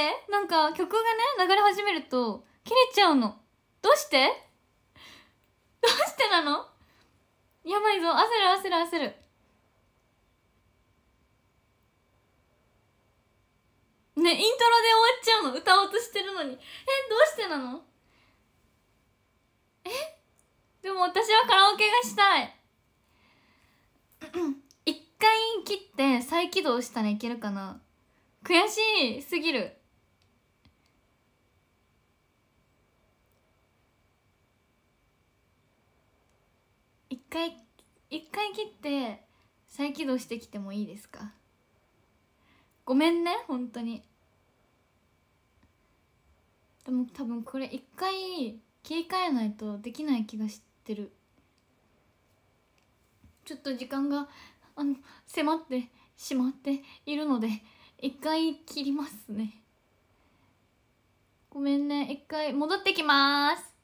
てなんか曲がね流れ始めると切れちゃうのどうして どうしてなのやばいぞ焦る焦る焦るねイントロで終わっちゃうの歌おうとしてるのにえどうしてなのえでも私はカラオケがしたい 一回切って再起動したらいけるかな悔しすぎる回一回切って再起動してきてもいいですかごめんね本当にでも多分これ一回切り替えないとできない気がしてるちょっと時間があの迫ってしまっているので一回切りますねごめんね一回戻ってきます